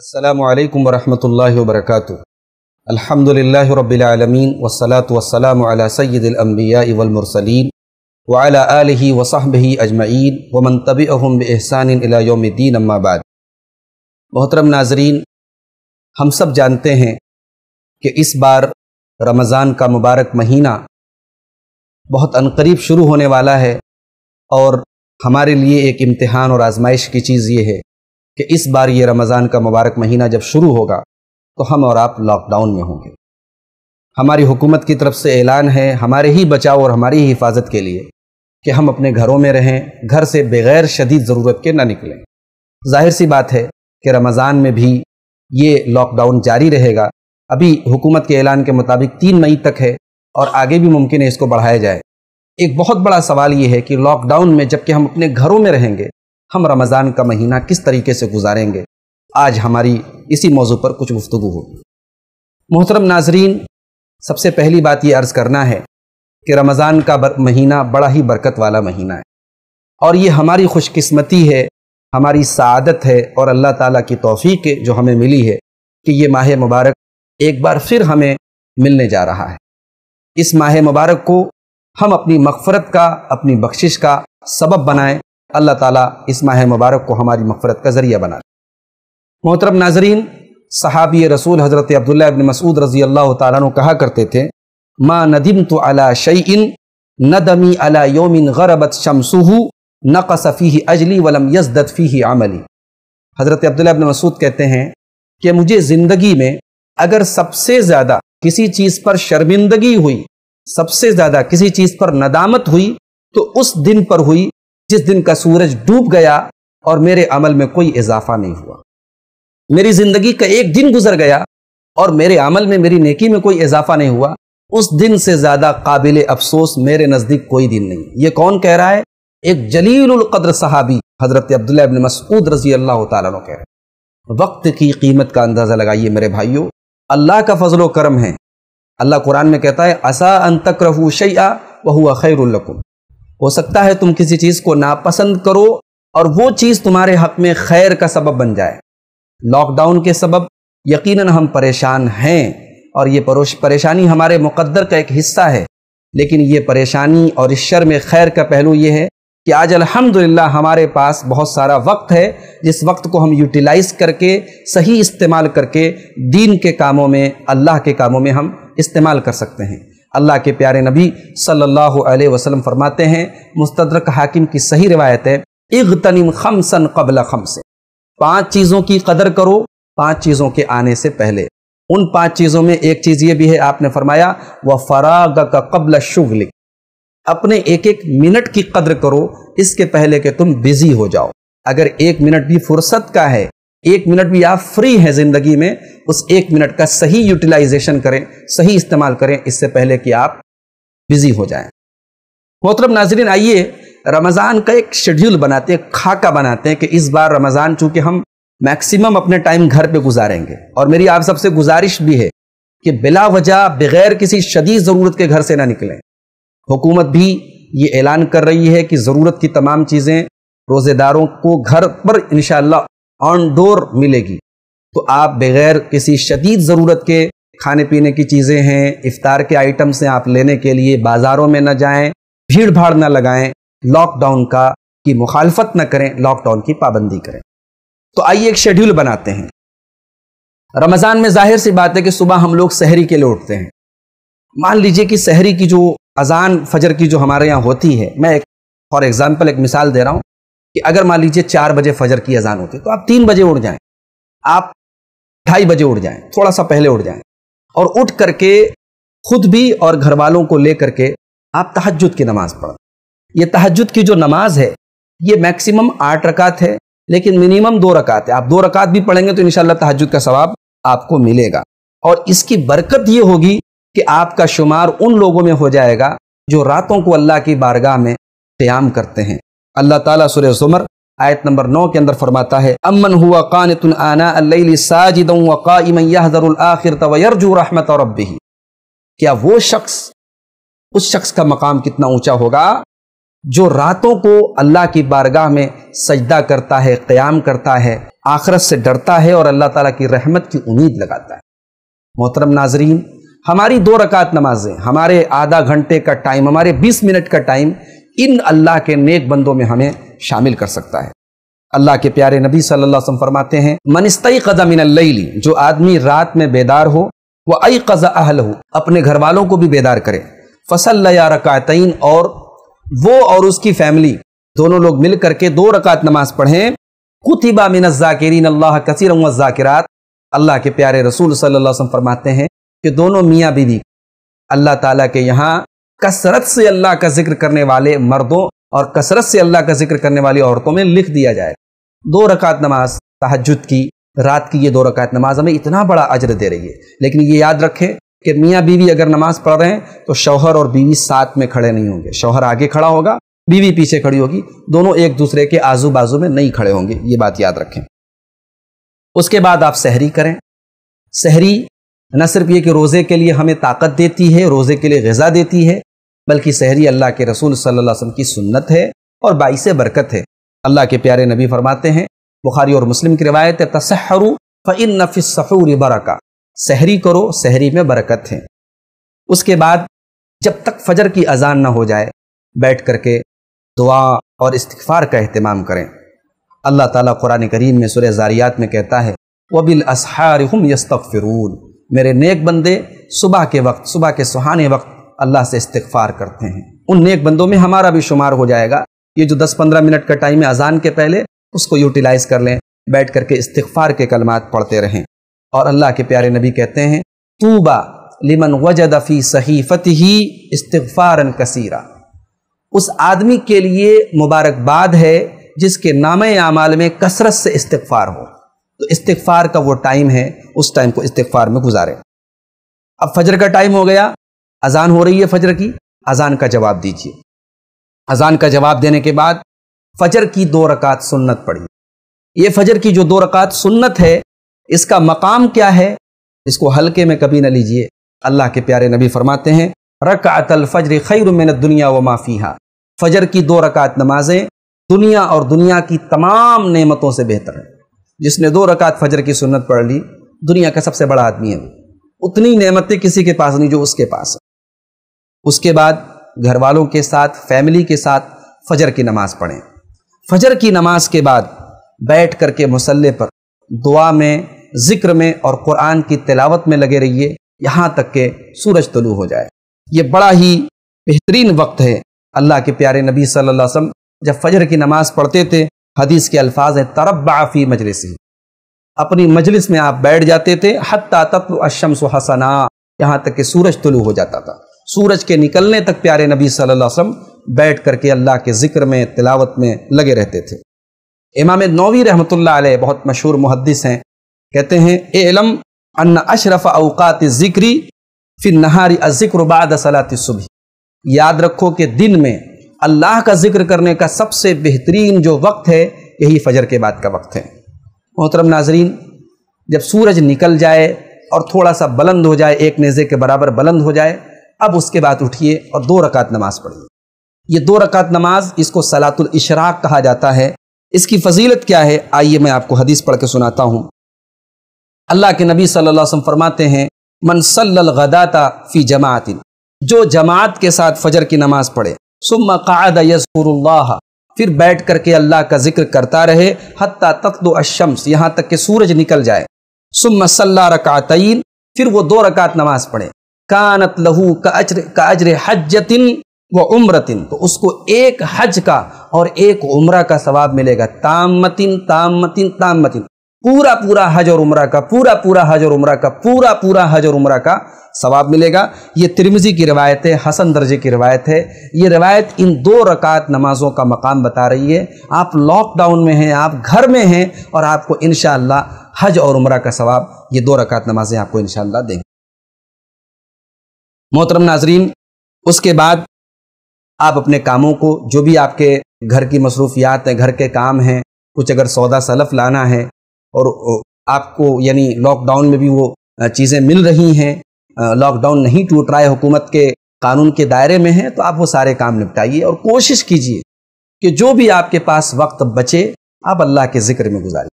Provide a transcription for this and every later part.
असलकम वरहमल वरक अलहमदिल्ला रबालमीन वसलात वसलाम सैदम्बिया इवलमरसलिन वाला आलि वसाहबी अजमैन वमन तबी अहम एहसानदीन अम्माबाद मोहतरम नाजरीन हम सब जानते हैं कि इस बार रमज़ान का मुबारक महीना बहुत अनकरीब शुरू होने वाला है और हमारे लिए एक इम्तिहान और आजमाइश की चीज़ ये है कि इस बार ये रमज़ान का मुबारक महीना जब शुरू होगा तो हम और आप लॉकडाउन में होंगे हमारी हुकूमत की तरफ से ऐलान है हमारे ही बचाव और हमारी ही हिफाजत के लिए कि हम अपने घरों में रहें घर से बगैर शदीद ज़रूरत के ना निकलें जाहिर सी बात है कि रमज़ान में भी ये लॉकडाउन जारी रहेगा अभी हुकूमत के ऐलान के मुताबिक तीन मई तक है और आगे भी मुमकिन है इसको बढ़ाया जाए एक बहुत बड़ा सवाल ये है कि लॉकडाउन में जबकि हम अपने घरों में रहेंगे हम रमज़ान का महीना किस तरीके से गुजारेंगे आज हमारी इसी मौजू पर कुछ गुफ्तु होगी मोहतरम नाजरीन सबसे पहली बात ये अर्ज़ करना है कि रमज़ान का महीना बड़ा ही बरकत वाला महीना है और ये हमारी खुशकस्मती है हमारी सदत है और अल्लाह ताली की तोफ़ी जो हमें मिली है कि ये माह मुबारक एक बार फिर हमें मिलने जा रहा है इस माह मुबारक को हम अपनी मगफरत का अपनी बख्शिश का सबब बनाएं अल्लाह ताला इस माह मुबारक को हमारी मफ़रत का ज़रिया बना मोहतरम नाजरीन सहाबी रसूल हज़रत अब्दुल्ला अबिन मसूद रज़ी अल्लाह तु कहा करते थे माँ नदिम तो अला न दमी अला योमिन गरबत शमसूह ही अजली वलम ही आमली हज़रत अब्दुल्ला अबन मसूद कहते हैं कि मुझे ज़िंदगी में अगर सबसे ज़्यादा किसी चीज़ पर शर्मिंदगी हुई सबसे ज़्यादा किसी चीज़ पर नदामत हुई तो उस दिन पर हुई जिस दिन का सूरज डूब गया और मेरे अमल में कोई इजाफा नहीं हुआ मेरी जिंदगी का एक दिन गुजर गया और मेरे अमल में मेरी नेकी में कोई इजाफा नहीं हुआ उस दिन से ज्यादा काबिल अफसोस मेरे नजदीक कोई दिन नहीं ये कौन कह रहा है एक जलील कद्र सहाबी हजरत अब्दुल्ला इब्न मसूद रजी अल्लाह तह रहे वक्त की कीमत का अंदाजा लगाइए मेरे भाइयों अल्लाह का फजलो करम है अल्लाह कुरान में कहता है असा अन तक रहू शैया वह खैरकुम हो सकता है तुम किसी चीज को नापसंद करो और वो चीज तुम्हारे हक में खैर का सबब बन जाए लॉकडाउन के सबब यकीनन हम परेशान हैं और ये परेशानी हमारे मुकद्दर का एक हिस्सा है लेकिन ये परेशानी और इस शर में खैर का पहलू ये है कि आज अल्हम्दुलिल्लाह हमारे पास बहुत सारा वक्त है जिस वक्त को हम यूटिलाइज करके सही इस्तेमाल करके दीन के कामों में अल्लाह के कामों में हम इस्तेमाल कर सकते हैं अल्लाह के प्यारे नबी सल्लल्लाहु अलैहि वसल्लम फरमाते हैं मुस्तदरक हाकिम की सही रिवायत है इग तनिम खमसन कबल खम से चीज़ों की कदर करो पांच चीज़ों के आने से पहले उन पांच चीज़ों में एक चीज़ ये भी है आपने फरमाया वह फराग का कबल शुगलिक अपने एक एक मिनट की कदर करो इसके पहले कि तुम बिजी हो जाओ अगर एक मिनट भी फुर्सत का है एक मिनट भी आप फ्री हैं ज़िंदगी में उस एक मिनट का सही यूटिलाइजेशन करें सही इस्तेमाल करें इससे पहले कि आप बिजी हो जाएं मोहतरम नाजरीन आइए रमज़ान का एक शेड्यूल बनाते हैं खाका बनाते हैं कि इस बार रमज़ान चूँकि हम मैक्सिमम अपने टाइम घर पे गुजारेंगे और मेरी आप सबसे गुजारिश भी है कि बिला वजह बगैर किसी शदीद ज़रूरत के घर से ना निकलें हुकूमत भी ये ऐलान कर रही है कि ज़रूरत की तमाम चीज़ें रोज़ेदारों को घर पर इन ऑन डोर मिलेगी तो आप बगैर किसी शदीद ज़रूरत के खाने पीने की चीज़ें हैं इफ्तार के आइटम्स हैं आप लेने के लिए बाज़ारों में ना जाएं भीड़ भाड़ ना लगाएं लॉकडाउन का की मुखालफत ना करें लॉकडाउन की पाबंदी करें तो आइए एक शेड्यूल बनाते हैं रमज़ान में जाहिर सी बात है कि सुबह हम लोग शहरी के लिए उठते हैं मान लीजिए कि शहरी की जो अजान फजर की जो हमारे यहाँ होती है मैं एक फॉर एग्ज़ाम्पल एक मिसाल दे रहा हूँ कि अगर मान लीजिए चार बजे फजर की अजान होती तो आप तीन बजे उठ जाएं आप ढाई बजे उठ जाएं थोड़ा सा पहले उठ जाएं और उठ करके खुद भी और घर वालों को लेकर के आप तहजद की नमाज पढ़ ये तहजद की जो नमाज है ये मैक्सिमम आठ रकात है लेकिन मिनिमम दो रकात है आप दो रकात भी पढ़ेंगे तो इनशाला तहजद का सवाब आपको मिलेगा और इसकी बरकत ये होगी कि आपका शुमार उन लोगों में हो जाएगा जो रातों को अल्लाह की बारगाह में क्याम करते हैं अल्लाह ताला सूर्य ज़ुमर आयत नंबर नौ के अंदर फरमाता है अमन हुआ कान तुन आना साजिदिर तवयरजू रहमत और रबी क्या वो शख्स उस शख्स का मकाम कितना ऊंचा होगा जो रातों को अल्लाह की बारगाह में सजदा करता है क्याम करता है आखरत से डरता है और अल्लाह ताला की रहमत की उम्मीद लगाता है मोहतरम नाजरीन हमारी दो रकात नमाजें हमारे आधा घंटे का टाइम हमारे बीस मिनट का टाइम इन अल्लाह के नेक बंदों में हमें शामिल कर सकता है अल्लाह के प्यारे नबी सल्लल्लाहु अलैहि वसल्लम फरमाते हैं मनस्तई कज़ा मिनल्लैली जो आदमी रात में बेदार हो वह अई कज़ा अहल हो अपने घर वालों को भी बेदार करे फसल लया रकातइन और वो और उसकी फैमिली दोनों लोग मिल करके दो रकात नमाज पढ़ें कुतिबा मिन जाकिरीन अल्लाह कसर जाकिरात अल्लाह के प्यारे रसूल सल्लल्लाहु अलैहि वसल्लम फरमाते हैं कि दोनों मियाँ बीवी अल्लाह ताला के यहाँ कसरत से अल्लाह का जिक्र करने वाले मर्दों और कसरत से अल्लाह का जिक्र करने वाली औरतों में लिख दिया जाए दो रकात नमाज तहजद की रात की ये दो रकात नमाज हमें इतना बड़ा अजर दे रही है लेकिन ये याद रखें कि मियाँ बीवी अगर नमाज पढ़ रहे हैं तो शौहर और बीवी साथ में खड़े नहीं होंगे शौहर आगे खड़ा होगा बीवी पीछे खड़ी होगी दोनों एक दूसरे के आजू बाजू में नहीं खड़े होंगे ये बात याद रखें उसके बाद आप सहरी करें सहरी न सिर्फ ये कि रोज़े के लिए हमें ताकत देती है रोज़े के लिए गज़ा देती है बल्कि सहरी अल्लाह के रसूल सल्लल्लाहु अलैहि वसल्लम की सुन्नत है और बाईस बरकत है अल्लाह के प्यारे नबी फरमाते हैं बुखारी और मुस्लिम की रिवायत है तसहरू फ़िन नफ़िसफ़ूर बरका सहरी करो सहरी में बरकत है उसके बाद जब तक फजर की अजान ना हो जाए बैठ करके दुआ और इस्तफार का अहतमाम करें अल्लाह ताला कुरान करीम में सुरह ज़ारियात में कहता है वबिल असहारहम यस्तफ़िरून मेरे नेक बंदे सुबह के वक्त सुबह के सुहाने वक्त अल्लाह से इस्तफार करते हैं उन नेक बंदों में हमारा भी शुमार हो जाएगा ये जो 10-15 मिनट का टाइम है अजान के पहले उसको यूटिलाइज कर लें बैठ करके इस्तफार के कलमात पढ़ते रहें और अल्लाह के प्यारे नबी कहते हैं तूबा लिमन वजदफ़ी सहीफ़त ही इस्तफार कसीरा उस आदमी के लिए मुबारकबाद है जिसके नाम आमाल में कसरत से इस्तफार हो तो इस्तफार का वो टाइम है उस टाइम को इस्तफार में गुजारें अब फजर का टाइम हो गया अजान हो रही है फजर की अजान का जवाब दीजिए अजान का जवाब देने के बाद फजर की दो रकात सुन्नत पढ़िए ये फजर की जो दो रकात सुन्नत है इसका मकाम क्या है इसको हल्के में कभी ना लीजिए अल्लाह के प्यारे नबी फरमाते हैं रकातल फजर खैर मिन दुनिया व माफिया फजर की दो रकात नमाजें दुनिया और दुनिया की तमाम नेमतों से बेहतर है जिसने दो रकात फजर की सुन्नत पढ़ ली दुनिया का सबसे बड़ा आदमी है उतनी नेमतें किसी के पास नहीं जो उसके पास है उसके बाद घर वालों के साथ फैमिली के साथ फजर की नमाज पढ़ें फजर की नमाज के बाद बैठ कर के मसल्ले पर दुआ में ज़िक्र में और कुरान की तिलावत में लगे रहिए यहाँ तक के सूरज तलू हो जाए ये बड़ा ही बेहतरीन वक्त है अल्लाह के प्यारे नबी सल्लल्लाहु अलैहि वसल्लम जब फजर की नमाज पढ़ते थे हदीस के अल्फाज हैं बाफी मजलिस अपनी मजलिस में आप बैठ जाते थे हत्ता तत्व अशम हसना यहाँ तक कि सूरज तुलू हो जाता था सूरज के निकलने तक प्यारे नबी सल्लल्लाहु अलैहि वसल्लम बैठ करके अल्लाह के जिक्र में तिलावत में लगे रहते थे इमाम नौवी रहमत बहुत मशहूर मुहदस हैं कहते हैं एलम अन अशरफ अवकात ज़िक्री फिर नहारी अज़िक्र बाद सलात सुबह याद रखो कि दिन में अल्लाह का जिक्र करने का सबसे बेहतरीन जो वक्त है यही फजर के बाद का वक्त है मोहतरम नाजरीन जब सूरज निकल जाए और थोड़ा सा बुलंद हो जाए एक नेज़े के बराबर बुलंद हो जाए अब उसके बाद उठिए और दो रकात नमाज पढ़िए ये दो रकात नमाज इसको सलातुल इशराक कहा जाता है इसकी फजीलत क्या है आइए मैं आपको हदीस पढ़ के सुनाता हूँ अल्लाह के नबी सल्लल्लाहु अलैहि वसल्लम फरमाते हैं मन गदाता फ़ी जमातिन जो जमात के साथ फजर की नमाज पढ़े सुम काद यसुरल्ला फिर बैठ करके अल्लाह का जिक्र करता रहे तक दो अशम्स यहाँ तक के सूरज निकल जाए सुम सल्ला रकातयीन फिर वो दो रकात नमाज पढ़े कानत लहू का अजर का अजर हजतिन व उम्रतिन तो उसको एक हज का और एक उम्र का सवाब मिलेगा तामतिन ताम मतिन पूरा पूरा हज और उम्र का पूरा पूरा हज और उम्र का पूरा पूरा हज और उम्र का सवाब मिलेगा ये तिरमिजी की रिवायत है हसन दर्जे की रिवायत है ये रिवायत इन दो रकात नमाज़ों का मकाम बता रही है आप लॉकडाउन में हैं आप घर में हैं और आपको इन हज और उम्र का सवाब ये दो रकात नमाज़ें आपको इन देंगी मोहतरम नाजरीन उसके बाद आप अपने कामों को जो भी आपके घर की मसरूफियात हैं घर के काम हैं कुछ अगर सौदा सलफ लाना है और आपको यानी लॉकडाउन में भी वो चीज़ें मिल रही हैं लॉकडाउन नहीं टूट रहा है हुकूमत के कानून के दायरे में है तो आप वो सारे काम निपटाइए और कोशिश कीजिए कि जो भी आपके पास वक्त बचे आप अल्लाह के ज़िक्र में गुजारिए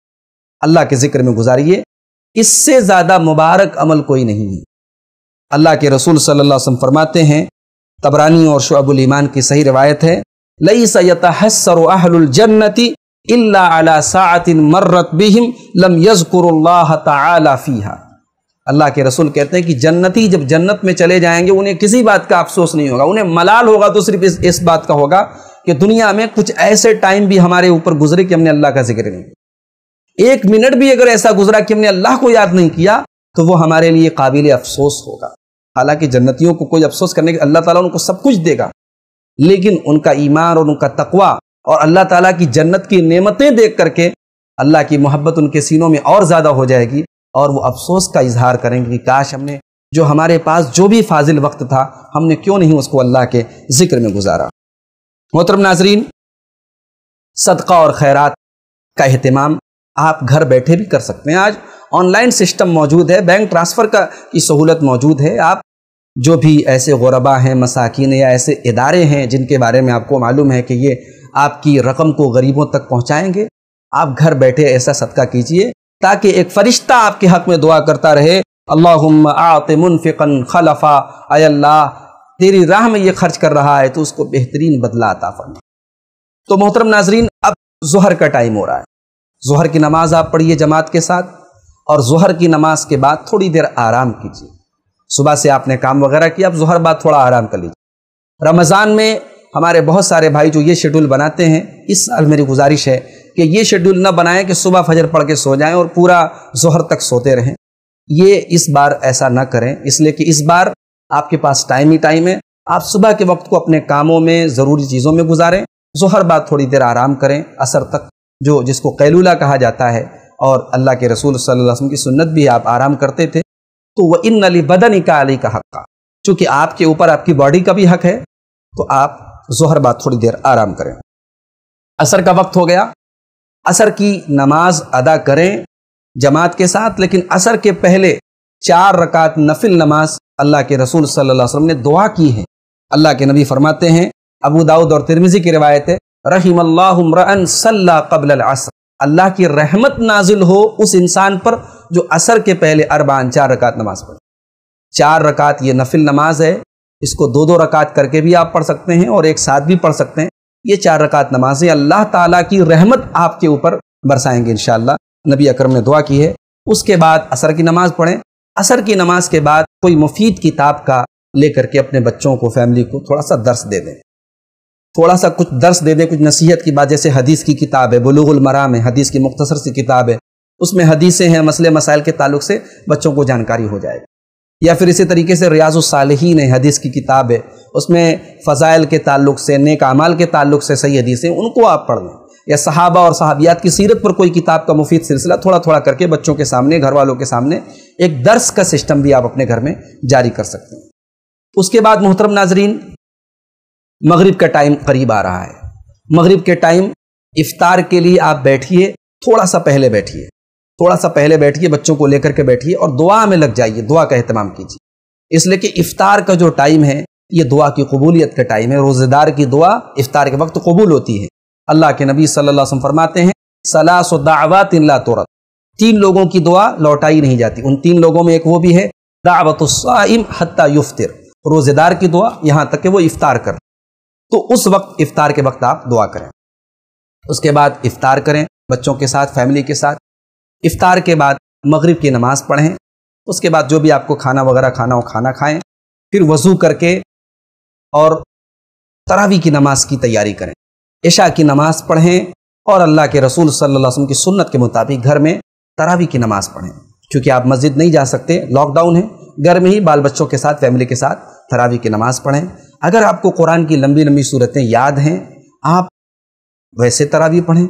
अल्लाह के ज़िक्र में गुजारिए इससे ज़्यादा मुबारक अमल कोई नहीं है अल्लाह के रसूल सल्लल्लाहु अलैहि वसल्लम फरमाते हैं तबरानी और शुअबुल ईमान की सही रिवायत है लई सयतहसरजन्नति अला सात मर्रत बिहिम लम यजकुरल्लाह फीहा अल्लाह के रसूल कहते हैं कि जन्नती जब जन्नत में चले जाएंगे उन्हें किसी बात का अफसोस नहीं होगा उन्हें मलाल होगा तो सिर्फ इस, इस बात का होगा कि दुनिया में कुछ ऐसे टाइम भी हमारे ऊपर गुजरे कि हमने अल्लाह का जिक्र नहीं एक मिनट भी अगर ऐसा गुजरा कि हमने अल्लाह को याद नहीं किया तो वो हमारे लिए काबिल अफसोस होगा हालांकि जन्नतियों को कोई अफसोस करने के अल्लाह ताला उनको सब कुछ देगा लेकिन उनका ईमान और उनका तकवा और अल्लाह ताला की जन्नत की नेमतें देख करके अल्लाह की मोहब्बत उनके सीनों में और ज़्यादा हो जाएगी और वो अफसोस का इजहार करेंगे कि काश हमने जो हमारे पास जो भी फाजिल वक्त था हमने क्यों नहीं उसको अल्लाह के जिक्र में गुजारा मोहतरम नाजरीन सदका और खैरात का अहतमाम आप घर बैठे भी कर सकते हैं आज ऑनलाइन सिस्टम मौजूद है बैंक ट्रांसफ़र का की सहूलत मौजूद है आप जो भी ऐसे गरबा हैं मसाकिन या ऐसे इदारे हैं जिनके बारे में आपको मालूम है कि ये आपकी रकम को गरीबों तक पहुँचाएँगे आप घर बैठे ऐसा सदका कीजिए ताकि एक फरिश्ता आपके हक में दुआ करता रहे अल्लाह आत मुनफ़िकन खलफा अल्लाह तेरी राह में ये खर्च कर रहा है तो उसको बेहतरीन बदला आता फरमा तो मोहतरम नाजरीन अब जहर का टाइम हो रहा है जहर की नमाज आप पढ़िए जमात के साथ और जहर की नमाज के बाद थोड़ी देर आराम कीजिए सुबह से आपने काम वगैरह किया अब जहर बाद थोड़ा आराम कर लीजिए रमज़ान में हमारे बहुत सारे भाई जो ये शेड्यूल बनाते हैं इस साल मेरी गुजारिश है कि ये शेड्यूल ना बनाएं कि सुबह फजर पढ़ के सो जाएं और पूरा जहर तक सोते रहें ये इस बार ऐसा ना करें इसलिए कि इस बार आपके पास टाइम ही टाइम है आप सुबह के वक्त को अपने कामों में ज़रूरी चीज़ों में गुजारें जहर हर थोड़ी देर आराम करें असर तक जो जिसको कैलूला कहा जाता है और अल्लाह के रसूल सल्लल्लाहु की सुन्नत भी आप आराम करते थे तो वह इन अली बदन का अली का हक का चूँकि आपके ऊपर आपकी बॉडी का भी हक है तो आप जहर बाद थोड़ी देर आराम करें असर का वक्त हो गया असर की नमाज अदा करें जमात के साथ लेकिन असर के पहले चार रकात नफिल नमाज अल्लाह के रसूल सल्लल्लाहु अलैहि वसल्लम ने दुआ की है अल्लाह के नबी फरमाते हैं अबू दाऊद और तिरमिजी की रिवायत है रहीम सल्ला कबल असर अल्लाह की रहमत नाजिल हो उस इंसान पर जो असर के पहले अरबान चार रकात नमाज पढ़े चार रकात ये नफिल नमाज है इसको दो दो रकात करके भी आप पढ़ सकते हैं और एक साथ भी पढ़ सकते हैं ये चार रकात नमाजें अल्लाह ताला की रहमत आपके ऊपर बरसाएंगे इन नबी अकरम ने दुआ की है उसके बाद असर की नमाज़ पढ़ें असर की नमाज के बाद कोई मुफीद किताब का लेकर के अपने बच्चों को फैमिली को थोड़ा सा दर्स दे दें थोड़ा सा कुछ दर्स दे दे कुछ नसीहत की बात जैसे हदीस की किताब है बलूगुल मराम है हदीस की मुख्तसर सी किताब है उसमें हदीसें हैं मसले मसाइल के ताल्लुक से बच्चों को जानकारी हो जाएगी या फिर इसी तरीके से रियाजुलसालहीन है हदीस की किताब है उसमें फ़जाइल के ताल्लुक से नेक अमाल के ताल्लुक से सही हदीसें उनको आप पढ़ लें या सहाबा और सहाबियात की सीरत पर कोई किताब का मुफीद सिलसिला थोड़ा थोड़ा करके बच्चों के सामने घर वालों के सामने एक दर्स का सिस्टम भी आप अपने घर में जारी कर सकते हैं उसके बाद मोहतरम नाजरीन मगरिब का टाइम करीब आ रहा है मगरिब के टाइम इफ्तार के लिए आप बैठिए थोड़ा सा पहले बैठिए थोड़ा सा पहले बैठिए बच्चों को लेकर के बैठिए और दुआ में लग जाइए दुआ का अहतमाम कीजिए इसलिए कि इफ्तार का जो टाइम है ये दुआ की कबूलियत का टाइम है रोज़ेदार की दुआ इफ्तार के वक्त कबूल होती है अल्लाह के नबी सल्लल्लाहु अलैहि वसल्लम फरमाते हैं सलास दावा तिन तीन लोगों की दुआ लौटाई नहीं जाती उन तीन लोगों में एक वो भी है दावतम हत्ता युफ्तिर रोज़ेदार की दुआ यहाँ तक कि वो इफ्तार कर तो उस वक्त इफ्तार के वक्त आप दुआ करें उसके बाद इफ्तार करें बच्चों के साथ फैमिली के साथ इफ्तार के बाद मगरिब की नमाज़ पढ़ें उसके बाद जो भी आपको खाना वगैरह खाना हो खाना खाएं फिर वज़ू करके और तरावी की नमाज की तैयारी करें ऐशा की नमाज़ पढ़ें और अल्लाह के रसूल सल्लल्लाहु अलैहि वसल्लम की सुन्नत के मुताबिक घर में तरावी की नमाज़ पढ़ें क्योंकि आप मस्जिद नहीं जा सकते लॉकडाउन है घर में ही बाल बच्चों के साथ फैमिली के साथ तरावी की नमाज़ पढ़ें अगर आपको कुरान की लंबी लंबी सूरतें याद हैं आप वैसे तरावी पढ़ें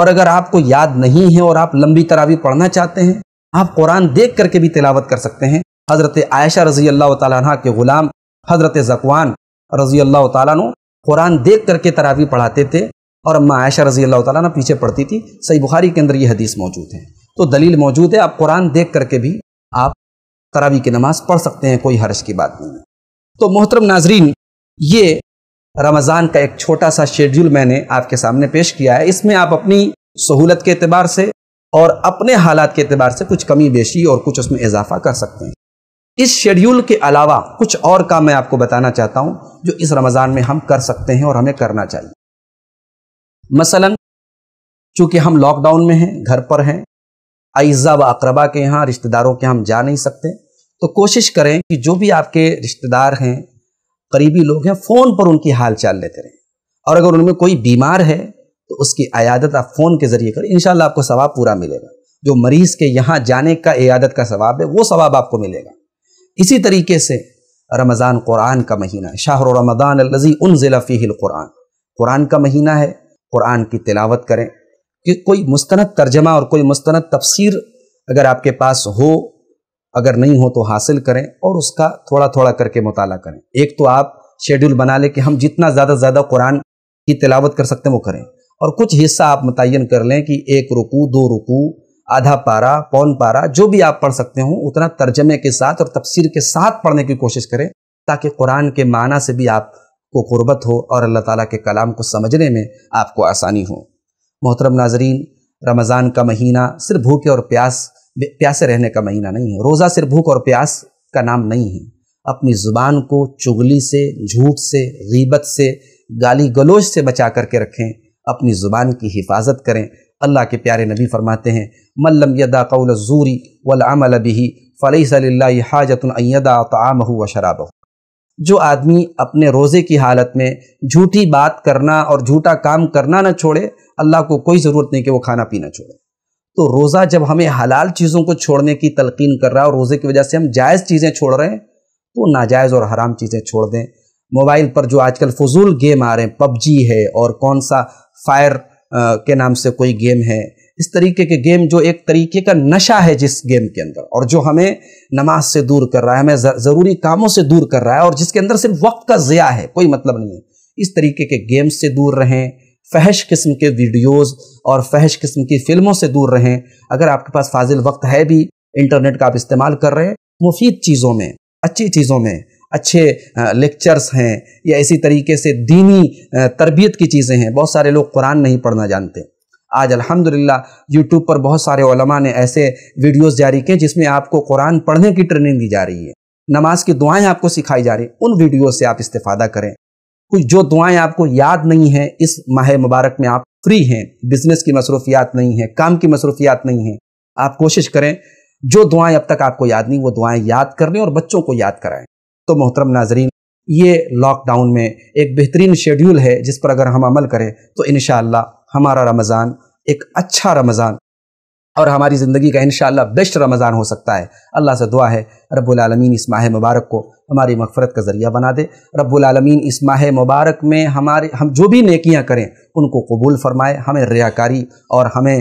और अगर आपको याद नहीं है और आप लंबी तरावी पढ़ना चाहते हैं आप कुरान देख करके भी तिलावत कर सकते हैं हज़रत आयशा रज़ी अल्लाह तह के ग़ुलाम हज़रत जकवान रज़ी अल्लाह तु कुरान देख करके तरावी पढ़ाते थे और अम्मा आयशा रज़ी अल्लाह तला पीछे पढ़ती थी सही बुखारी के अंदर ये हदीस मौजूद है तो दलील मौजूद है आप कुरान देख करके भी आप तरावी की नमाज़ पढ़ सकते हैं कोई हर्ष की बात नहीं है तो मोहतरम नाजरीन ये रमज़ान का एक छोटा सा शेड्यूल मैंने आपके सामने पेश किया है इसमें आप अपनी सहूलत के अतबार से और अपने हालात के अतबार से कुछ कमी बेशी और कुछ उसमें इजाफा कर सकते हैं इस शेड्यूल के अलावा कुछ और काम मैं आपको बताना चाहता हूँ जो इस रमज़ान में हम कर सकते हैं और हमें करना चाहिए मसलन चूंकि हम लॉकडाउन में हैं घर पर हैं अज्जा व अकरबा के यहाँ रिश्तेदारों के हम जा नहीं सकते तो कोशिश करें कि जो भी आपके रिश्तेदार हैं करीबी लोग हैं फ़ोन पर उनकी हाल चाल लेते रहें और अगर उनमें कोई बीमार है तो उसकी अयादत आप फ़ोन के ज़रिए करें इन आपको सवाब पूरा मिलेगा जो मरीज़ के यहाँ जाने का अयादत का सवाब है वो सवाब आपको मिलेगा इसी तरीके से रमज़ान कुरान का महीना है शाहर रमदान लजी उन फ़ील कुरान कुरान का महीना है कुरान की तिलावत करें कि कोई मुस्तनद तर्जमा और कोई मुस्तनद तफसीर अगर आपके पास हो अगर नहीं हो तो हासिल करें और उसका थोड़ा थोड़ा करके मुताला करें एक तो आप शेड्यूल बना लें कि हम जितना ज़्यादा से ज़्यादा कुरान की तिलावत कर सकते हैं वो करें और कुछ हिस्सा आप मुतन कर लें कि एक रुकू दो रुकू आधा पारा पौन पारा जो भी आप पढ़ सकते हो उतना तर्जमे के साथ और तफसीर के साथ पढ़ने की कोशिश करें ताकि कुरान के माना से भी आपको गुरबत हो और अल्लाह ताला के कलाम को समझने में आपको आसानी हो मोहतरम नाजरीन रमज़ान का महीना सिर्फ भूखे और प्यास प्यासे रहने का महीना नहीं है रोज़ा सिर्फ भूख और प्यास का नाम नहीं है अपनी ज़ुबान को चुगली से झूठ से गीबत से गाली गलोच से बचा करके रखें अपनी ज़ुबान की हिफाजत करें अल्लाह के प्यारे नबी फरमाते हैं मल्लम यदा कौल जूरी वलामल बिही फ़लई सल्ला हाजतदा तमाम व शराब जो आदमी अपने रोज़े की हालत में झूठी बात करना और झूठा काम करना ना छोड़े अल्लाह को कोई ज़रूरत नहीं कि वो खाना पीना छोड़े तो रोज़ा जब हमें हलाल चीज़ों को छोड़ने की तलकीन कर रहा है और रोज़े की वजह से हम जायज़ चीज़ें छोड़ रहे हैं तो नाजायज़ और हराम चीज़ें छोड़ दें मोबाइल पर जो आजकल फजूल गेम आ रहे हैं पबजी है और कौन सा फायर के नाम से कोई गेम है इस तरीके के गेम जो एक तरीके का नशा है जिस गेम के अंदर और जो हमें नमाज से दूर कर रहा है हमें ज़रूरी कामों से दूर कर रहा है और जिसके अंदर सिर्फ वक्त का ज़िया है कोई मतलब नहीं है इस तरीके के गेम से दूर रहें फहश किस्म के वीडियोस और फहश किस्म की फिल्मों से दूर रहें अगर आपके पास फाजिल वक्त है भी इंटरनेट का आप इस्तेमाल कर रहे हैं मुफीद चीज़ों में अच्छी चीज़ों में अच्छे लेक्चर्स हैं या इसी तरीके से दीनी तरबियत की चीज़ें हैं बहुत सारे लोग कुरान नहीं पढ़ना जानते आज अल्हम्दुलिल्लाह यूट्यूब पर बहुत सारे ओलमा ने ऐसे वीडियोस जारी किए जिसमें आपको कुरान पढ़ने की ट्रेनिंग दी जा रही है नमाज की दुआएं आपको सिखाई जा रही उन वीडियो से आप इस्तेफादा करें कुछ जो दुआएं आपको याद नहीं है इस माह मुबारक में आप फ्री हैं बिजनेस की मसरूफियात नहीं है काम की मसरूफियात नहीं है आप कोशिश करें जो दुआएं अब तक आपको याद नहीं वो दुआएं याद कर लें और बच्चों को याद कराएं तो मोहतरम नाजरीन ये लॉकडाउन में एक बेहतरीन शेड्यूल है जिस पर अगर हम अमल करें तो इन हमारा रमज़ान एक अच्छा रमज़ान और हमारी ज़िंदगी का इन बेस्ट रमज़ान हो सकता है अल्लाह से दुआ है रबालमीन इस माह मुबारक को हमारी मफफरत का ज़रिया बना दे रबालमीन इस माह मुबारक में हमारे हम जो भी नकियाँ करें उनको कबूल फरमाए हमें रियाकारी और हमें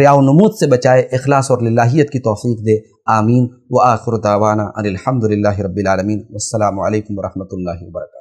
रियानमूद से बचाए अखलास और लाहीत की तोफ़ी दे आमीन व आखर तवाना अनिलहमदिल्ला रबीआलमीन वालकम वरहमल वर्क